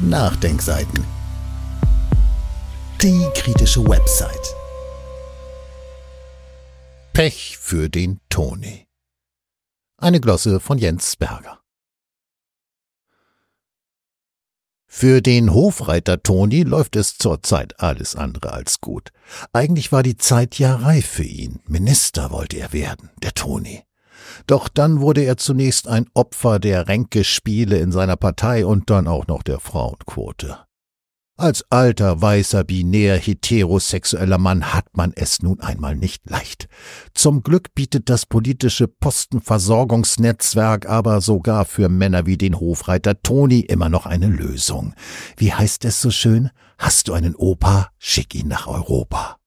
Nachdenkseiten. Die kritische Website. Pech für den Toni. Eine Glosse von Jens Berger. Für den Hofreiter Toni läuft es zurzeit alles andere als gut. Eigentlich war die Zeit ja reif für ihn. Minister wollte er werden, der Toni. Doch dann wurde er zunächst ein Opfer der Ränkespiele in seiner Partei und dann auch noch der Frauenquote. Als alter, weißer, binär, heterosexueller Mann hat man es nun einmal nicht leicht. Zum Glück bietet das politische Postenversorgungsnetzwerk aber sogar für Männer wie den Hofreiter Toni immer noch eine Lösung. Wie heißt es so schön? Hast du einen Opa? Schick ihn nach Europa.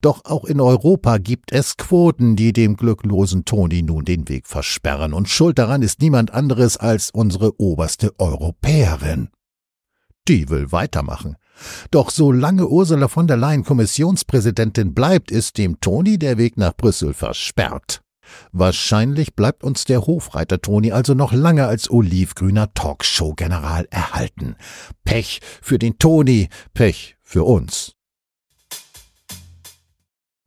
Doch auch in Europa gibt es Quoten, die dem glücklosen Toni nun den Weg versperren. Und schuld daran ist niemand anderes als unsere oberste Europäerin. Die will weitermachen. Doch solange Ursula von der Leyen Kommissionspräsidentin bleibt, ist dem Toni der Weg nach Brüssel versperrt. Wahrscheinlich bleibt uns der Hofreiter Toni also noch lange als olivgrüner Talkshow-General erhalten. Pech für den Toni, Pech für uns.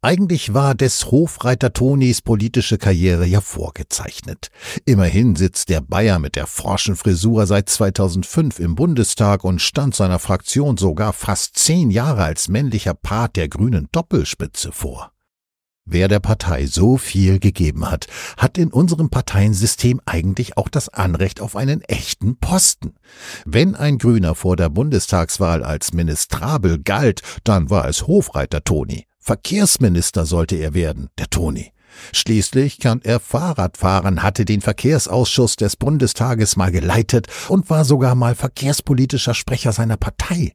Eigentlich war des Hofreiter Tonis politische Karriere ja vorgezeichnet. Immerhin sitzt der Bayer mit der forschen Frisur seit 2005 im Bundestag und stand seiner Fraktion sogar fast zehn Jahre als männlicher Part der grünen Doppelspitze vor. Wer der Partei so viel gegeben hat, hat in unserem Parteiensystem eigentlich auch das Anrecht auf einen echten Posten. Wenn ein Grüner vor der Bundestagswahl als Ministrabel galt, dann war es Hofreiter Toni. Verkehrsminister sollte er werden, der Toni. Schließlich kann er Fahrrad fahren, hatte den Verkehrsausschuss des Bundestages mal geleitet und war sogar mal verkehrspolitischer Sprecher seiner Partei.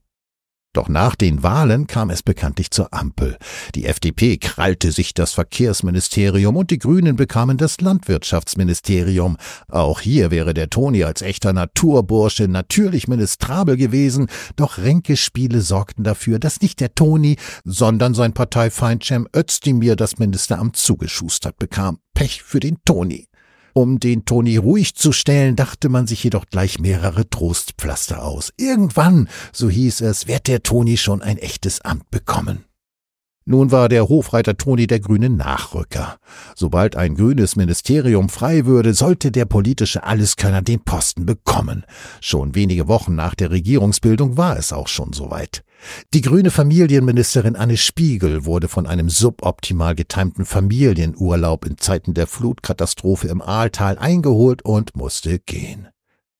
Doch nach den Wahlen kam es bekanntlich zur Ampel. Die FDP krallte sich das Verkehrsministerium und die Grünen bekamen das Landwirtschaftsministerium. Auch hier wäre der Toni als echter Naturbursche natürlich ministrabel gewesen, doch Ränkespiele sorgten dafür, dass nicht der Toni, sondern sein Parteifeind Cem Özdemir das Ministeramt zugeschustert bekam. Pech für den Toni. Um den Toni ruhig zu stellen, dachte man sich jedoch gleich mehrere Trostpflaster aus. Irgendwann, so hieß es, wird der Toni schon ein echtes Amt bekommen. Nun war der Hofreiter Toni der grüne Nachrücker. Sobald ein grünes Ministerium frei würde, sollte der politische Alleskönner den Posten bekommen. Schon wenige Wochen nach der Regierungsbildung war es auch schon soweit. Die grüne Familienministerin Anne Spiegel wurde von einem suboptimal getimten Familienurlaub in Zeiten der Flutkatastrophe im Aaltal eingeholt und musste gehen.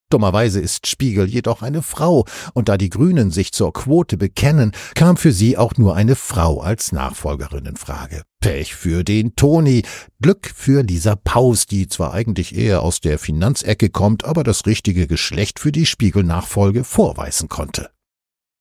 Dummerweise ist Spiegel jedoch eine Frau, und da die Grünen sich zur Quote bekennen, kam für sie auch nur eine Frau als Nachfolgerin in Frage. Pech für den Toni, Glück für Lisa Paus, die zwar eigentlich eher aus der Finanzecke kommt, aber das richtige Geschlecht für die Spiegel-Nachfolge vorweisen konnte.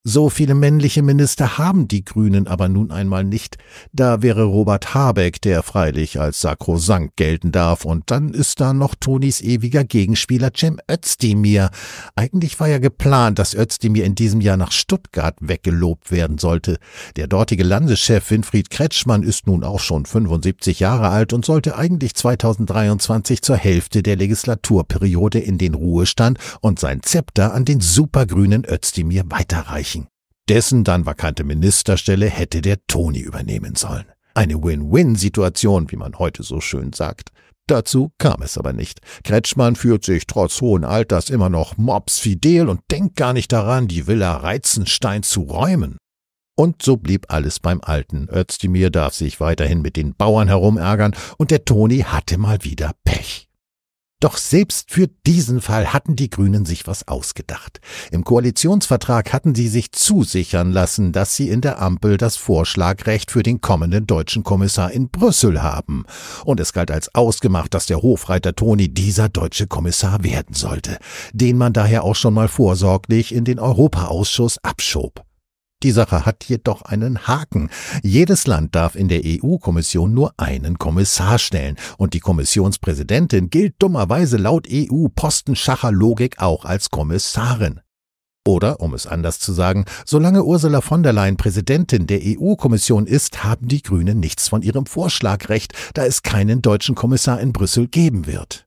So viele männliche Minister haben die Grünen aber nun einmal nicht. Da wäre Robert Habeck, der freilich als sakrosankt gelten darf. Und dann ist da noch Tonis ewiger Gegenspieler Cem Özdemir. Eigentlich war ja geplant, dass Özdemir in diesem Jahr nach Stuttgart weggelobt werden sollte. Der dortige Landeschef Winfried Kretschmann ist nun auch schon 75 Jahre alt und sollte eigentlich 2023 zur Hälfte der Legislaturperiode in den Ruhestand und sein Zepter an den supergrünen Özdemir weiterreichen dessen dann vakante Ministerstelle hätte der Toni übernehmen sollen. Eine Win-Win-Situation, wie man heute so schön sagt. Dazu kam es aber nicht. Kretschmann fühlt sich trotz hohen Alters immer noch mobsfidel und denkt gar nicht daran, die Villa Reizenstein zu räumen. Und so blieb alles beim Alten. Özdemir darf sich weiterhin mit den Bauern herumärgern und der Toni hatte mal wieder Pech. Doch selbst für diesen Fall hatten die Grünen sich was ausgedacht. Im Koalitionsvertrag hatten sie sich zusichern lassen, dass sie in der Ampel das Vorschlagrecht für den kommenden deutschen Kommissar in Brüssel haben. Und es galt als ausgemacht, dass der Hofreiter Toni dieser deutsche Kommissar werden sollte, den man daher auch schon mal vorsorglich in den Europaausschuss abschob. Die Sache hat jedoch einen Haken. Jedes Land darf in der EU-Kommission nur einen Kommissar stellen und die Kommissionspräsidentin gilt dummerweise laut EU-Postenschacher-Logik auch als Kommissarin. Oder, um es anders zu sagen, solange Ursula von der Leyen Präsidentin der EU-Kommission ist, haben die Grünen nichts von ihrem Vorschlagrecht, da es keinen deutschen Kommissar in Brüssel geben wird.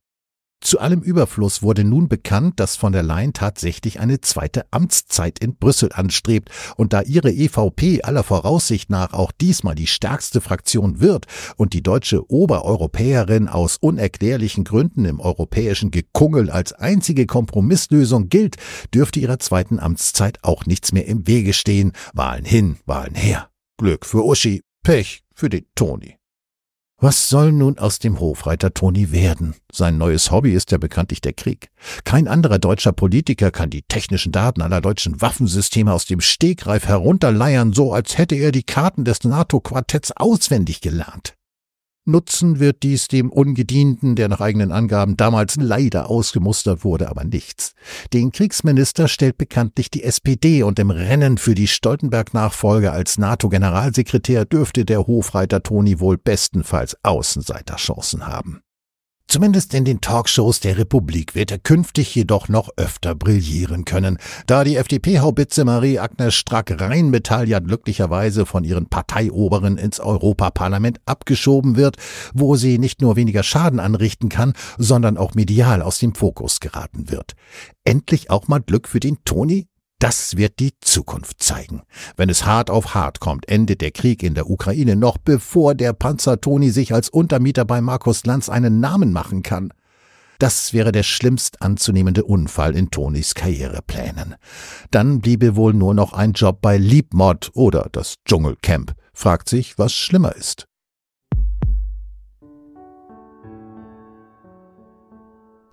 Zu allem Überfluss wurde nun bekannt, dass von der Leyen tatsächlich eine zweite Amtszeit in Brüssel anstrebt, und da ihre EVP aller Voraussicht nach auch diesmal die stärkste Fraktion wird und die deutsche Obereuropäerin aus unerklärlichen Gründen im europäischen Gekungel als einzige Kompromisslösung gilt, dürfte ihrer zweiten Amtszeit auch nichts mehr im Wege stehen. Wahlen hin, Wahlen her. Glück für Uschi, Pech für den Toni. Was soll nun aus dem Hofreiter Toni werden? Sein neues Hobby ist ja bekanntlich der Krieg. Kein anderer deutscher Politiker kann die technischen Daten aller deutschen Waffensysteme aus dem Stegreif herunterleiern, so als hätte er die Karten des NATO-Quartetts auswendig gelernt. Nutzen wird dies dem Ungedienten, der nach eigenen Angaben damals leider ausgemustert wurde, aber nichts. Den Kriegsminister stellt bekanntlich die SPD und im Rennen für die Stoltenberg-Nachfolge als NATO-Generalsekretär dürfte der Hofreiter Toni wohl bestenfalls Außenseiterchancen haben. Zumindest in den Talkshows der Republik wird er künftig jedoch noch öfter brillieren können, da die FDP-Haubitze Marie-Agnes Strack-Rheinmetall ja glücklicherweise von ihren Parteioberen ins Europaparlament abgeschoben wird, wo sie nicht nur weniger Schaden anrichten kann, sondern auch medial aus dem Fokus geraten wird. Endlich auch mal Glück für den Toni, das wird die Zukunft zeigen. Wenn es hart auf hart kommt, endet der Krieg in der Ukraine noch bevor der Panzer Toni sich als Untermieter bei Markus Lanz einen Namen machen kann. Das wäre der schlimmst anzunehmende Unfall in Tonis Karriereplänen. Dann bliebe wohl nur noch ein Job bei Liebmod oder das Dschungelcamp. Fragt sich, was schlimmer ist.